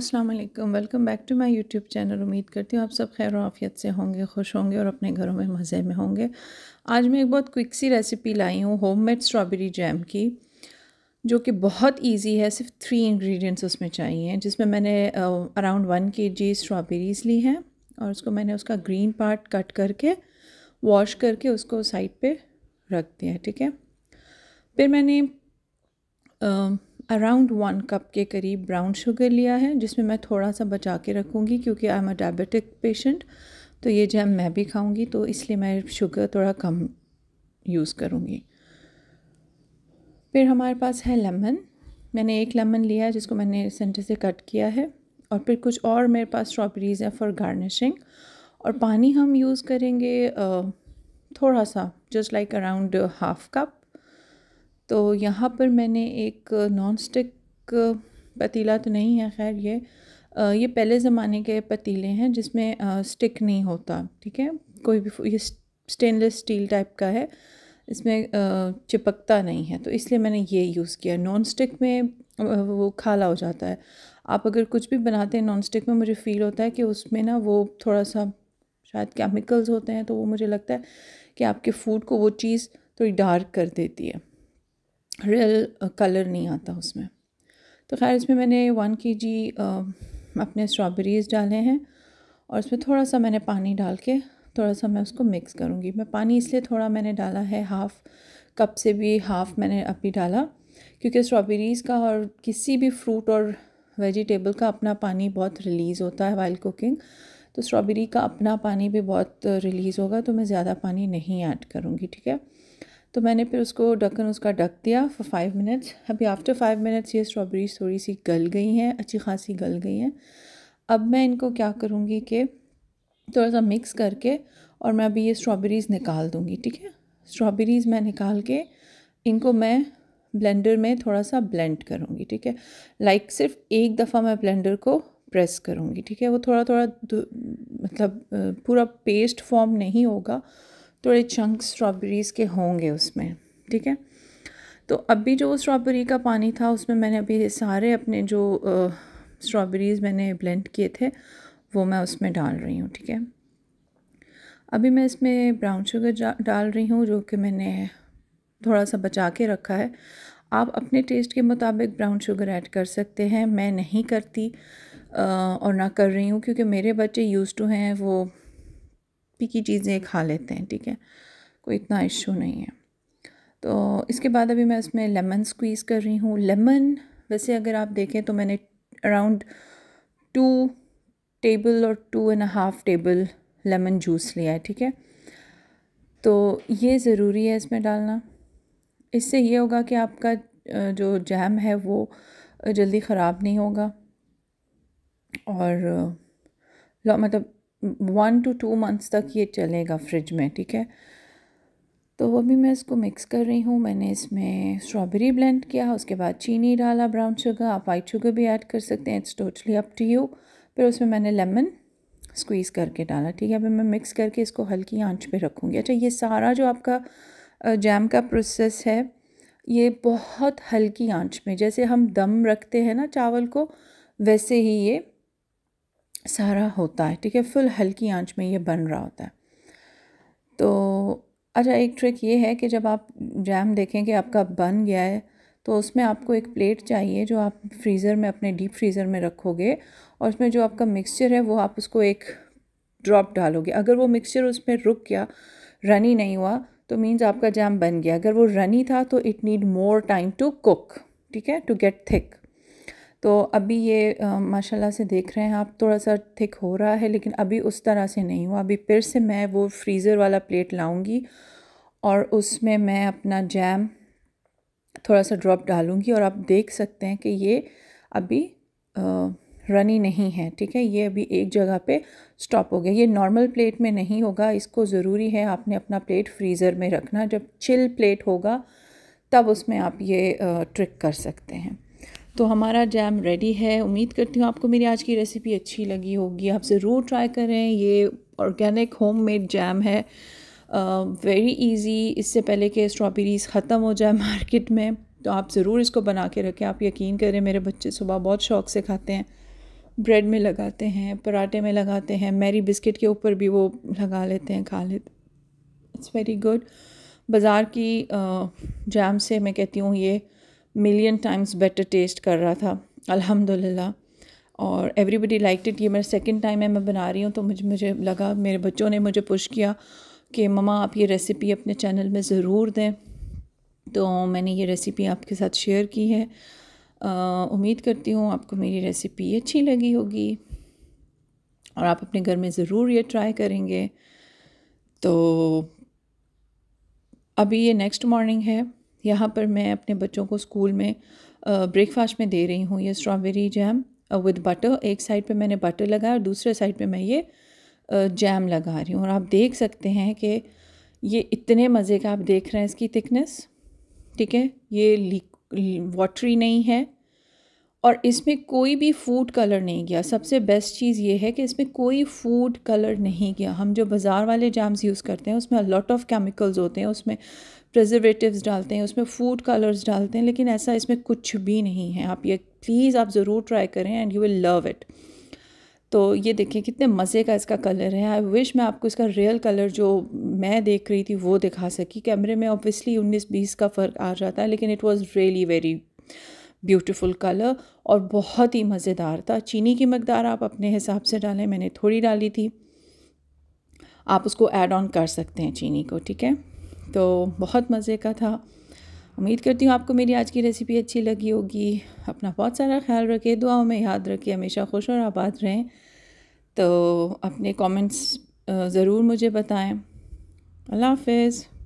अस्सलाम वालेकुम welcome back to my YouTube channel उम्मीद करती हूँ आप सब खैर आफियत से होंगे खुश होंगे और अपने घरों में मज़े में होंगे आज मैं एक बहुत क्विक सी रेसिपी लाई हूँ होममेड स्ट्रॉबेरी जैम की जो कि बहुत इजी है सिर्फ थ्री इंग्रेडिएंट्स उसमें चाहिए जिसमें मैंने अराउंड वन के जी स्ट्रॉबेरीज़ ली हैं और उसको मैंने उसका ग्रीन पार्ट कट करके वॉश करके उसको साइड पर रख दिया है ठीक है फिर मैंने uh, अराउंड वन कप के करीब ब्राउन शुगर लिया है जिसमें मैं थोड़ा सा बचा के रखूँगी क्योंकि I am a diabetic patient तो ये जैम मैं भी खाऊँगी तो इसलिए मैं शुगर थोड़ा कम यूज़ करूँगी फिर हमारे पास है लेमन मैंने एक लेमन लिया है जिसको मैंने सेंटर से कट किया है और फिर कुछ और मेरे पास स्ट्रॉबेरीज़ हैं फॉर गार्निशिंग और पानी हम यूज़ करेंगे थोड़ा सा just like around half cup तो यहाँ पर मैंने एक नॉन स्टिक पतीला तो नहीं है खैर ये ये पहले ज़माने के पतीले हैं जिसमें स्टिक नहीं होता ठीक है कोई भी ये स्टेनलेस स्टील टाइप का है इसमें चिपकता नहीं है तो इसलिए मैंने ये यूज़ किया नॉन स्टिक में वो खाला हो जाता है आप अगर कुछ भी बनाते हैं नॉन स्टिक में मुझे फ़ील होता है कि उसमें ना वो थोड़ा सा शायद केमिकल्स होते हैं तो वो मुझे लगता है कि आपके फूड को वो चीज़ थोड़ी डार्क कर देती है रियल कलर uh, नहीं आता उसमें तो खैर इसमें मैंने वन के जी अपने स्ट्रॉबेरीज़ डाले हैं और उसमें थोड़ा सा मैंने पानी डाल के थोड़ा सा मैं उसको मिक्स करूँगी मैं पानी इसलिए थोड़ा मैंने डाला है हाफ़ कप से भी हाफ़ मैंने अभी डाला क्योंकि स्ट्रॉबेरीज़ का और किसी भी फ्रूट और वेजिटेबल का अपना पानी बहुत रिलीज़ होता है वाइल कुकिंग तो स्ट्रॉबेरी का अपना पानी भी बहुत रिलीज़ होगा तो मैं ज़्यादा पानी नहीं ऐड करूँगी ठीक है तो मैंने फिर उसको ढक्कन उसका ढक दिया फॉर फाइव मिनट्स अभी आफ्टर फाइव मिनट्स ये स्ट्रॉबेरीज थोड़ी सी गल गई हैं अच्छी खासी गल गई हैं अब मैं इनको क्या करूँगी कि थोड़ा सा मिक्स करके और मैं अभी ये स्ट्रॉबेरीज़ निकाल दूँगी ठीक है स्ट्रॉबेरीज़ मैं निकाल के इनको मैं ब्लेंडर में थोड़ा सा ब्लेंड करूँगी ठीक है लाइक सिर्फ एक दफ़ा मैं ब्लेंडर को प्रेस करूँगी ठीक है वो थोड़ा थोड़ा मतलब पूरा पेस्ट फॉर्म नहीं होगा थोड़े चंक स्ट्रॉबेरीज़ के होंगे उसमें ठीक है तो अभी जो स्ट्रॉबेरी का पानी था उसमें मैंने अभी सारे अपने जो स्ट्रॉबेरीज़ मैंने ब्लेंड किए थे वो मैं उसमें डाल रही हूँ ठीक है अभी मैं इसमें ब्राउन शुगर डाल रही हूँ जो कि मैंने थोड़ा सा बचा के रखा है आप अपने टेस्ट के मुताबिक ब्राउन शुगर ऐड कर सकते हैं मैं नहीं करती और ना कर रही हूँ क्योंकि मेरे बच्चे यूज़ टू हैं वो की चीज़ें खा लेते हैं ठीक है कोई इतना इशू नहीं है तो इसके बाद अभी मैं इसमें लेमन स्क्वीज़ कर रही हूँ लेमन वैसे अगर आप देखें तो मैंने अराउंड टू टेबल और two and half table lemon juice लिया है ठीक है तो ये ज़रूरी है इसमें डालना इससे ये होगा कि आपका जो जैम है वो जल्दी ख़राब नहीं होगा और मतलब वन टू टू मंथ्स तक ये चलेगा फ्रिज में ठीक है तो अभी मैं इसको मिक्स कर रही हूँ मैंने इसमें स्ट्रॉबेरी ब्लेंड किया उसके बाद चीनी डाला ब्राउन शुगर आप वाइट शुगर भी ऐड कर सकते हैं it's totally up to you फिर उसमें मैंने लेमन स्क्वीज़ करके डाला ठीक है अभी मैं मिक्स करके इसको हल्की आंच पे रखूँगी अच्छा ये सारा जो आपका जैम का प्रोसेस है ये बहुत हल्की आंच में जैसे हम दम रखते हैं ना चावल को वैसे ही ये सारा होता है ठीक है फुल हल्की आंच में ये बन रहा होता है तो अच्छा एक ट्रिक ये है कि जब आप जैम देखें कि आपका बन गया है तो उसमें आपको एक प्लेट चाहिए जो आप फ्रीज़र में अपने डीप फ्रीज़र में रखोगे और उसमें जो आपका मिक्सचर है वो आप उसको एक ड्रॉप डालोगे अगर वो मिक्सचर उसमें रुक गया रनी नहीं हुआ तो मीन्स आपका जैम बन गया अगर वो रनी था तो it need more time to cook ठीक है टू गेट थिक तो अभी ये माशाल्लाह से देख रहे हैं आप थोड़ा सा थिक हो रहा है लेकिन अभी उस तरह से नहीं हुआ अभी फिर से मैं वो फ्रीज़र वाला प्लेट लाऊंगी और उसमें मैं अपना जैम थोड़ा सा ड्रॉप डालूंगी और आप देख सकते हैं कि ये अभी आ, रनी नहीं है ठीक है ये अभी एक जगह पे स्टॉप हो गया ये नॉर्मल प्लेट में नहीं होगा इसको ज़रूरी है आपने अपना प्लेट फ्रीज़र में रखना जब चिल प्लेट होगा तब उसमें आप ये ट्रिक कर सकते हैं तो हमारा जैम रेडी है उम्मीद करती हूँ आपको मेरी आज की रेसिपी अच्छी लगी होगी आप ज़रूर ट्राई करें ये ऑर्गेनिक होममेड जैम है वेरी uh, इजी इससे पहले कि स्ट्रॉबेरीज़ ख़त्म हो जाए मार्केट में तो आप ज़रूर इसको बना के रखें आप यकीन करें मेरे बच्चे सुबह बहुत शौक से खाते हैं ब्रेड में लगाते हैं पराठे में लगाते हैं मैरी बिस्किट के ऊपर भी वो लगा लेते हैं खा लेते इट्स वेरी गुड बाज़ार की जैम से मैं कहती हूँ ये मिलियन टाइम्स बेटर टेस्ट कर रहा था अल्हम्दुलिल्लाह और एवरीबडी लाइक इट ये मेरा सेकंड टाइम है मैं बना रही हूँ तो मुझे मुझे लगा मेरे बच्चों ने मुझे पुश किया कि ममा आप ये रेसिपी अपने चैनल में ज़रूर दें तो मैंने ये रेसिपी आपके साथ शेयर की है उम्मीद करती हूँ आपको मेरी रेसिपी अच्छी लगी होगी और आप अपने घर में ज़रूर ये ट्राई करेंगे तो अभी ये नेक्स्ट मॉर्निंग है यहाँ पर मैं अपने बच्चों को स्कूल में ब्रेकफास्ट में दे रही हूँ ये स्ट्रॉबेरी जैम विद बटर एक साइड पे मैंने बटर लगाया और दूसरे साइड पे मैं ये जैम लगा रही हूँ और आप देख सकते हैं कि ये इतने मज़े का आप देख रहे हैं इसकी थिकनेस ठीक है ये वाटरी नहीं है और इसमें कोई भी फूड कलर नहीं गया सबसे बेस्ट चीज़ ये है कि इसमें कोई फूड कलर नहीं गया हम जो बाज़ार वाले जैम्स यूज़ करते हैं उसमें लॉट ऑफ केमिकल्स होते हैं उसमें प्रिजर्वेटिव्स डालते हैं उसमें फूड कलर्स डालते हैं लेकिन ऐसा इसमें कुछ भी नहीं है आप ये प्लीज़ आप ज़रूर ट्राई करें and you will love it तो ये देखें कितने मज़े का इसका कलर है आई विश मैं आपको इसका रियल कलर जो मैं देख रही थी वो दिखा सकी कैमरे में ऑब्वियसली 19-20 का फ़र्क आ जाता है लेकिन it was really very beautiful colour और बहुत ही मज़ेदार था चीनी की मकदार आप अपने हिसाब से डालें मैंने थोड़ी डाली थी आप उसको एड ऑन कर सकते हैं चीनी को ठीक है तो बहुत मज़े का था उम्मीद करती हूँ आपको मेरी आज की रेसिपी अच्छी लगी होगी अपना बहुत सारा ख्याल रखें दुआओं में याद रखें हमेशा खुश और आबाद रहें तो अपने कमेंट्स ज़रूर मुझे बताएं अल्लाह हाफिज़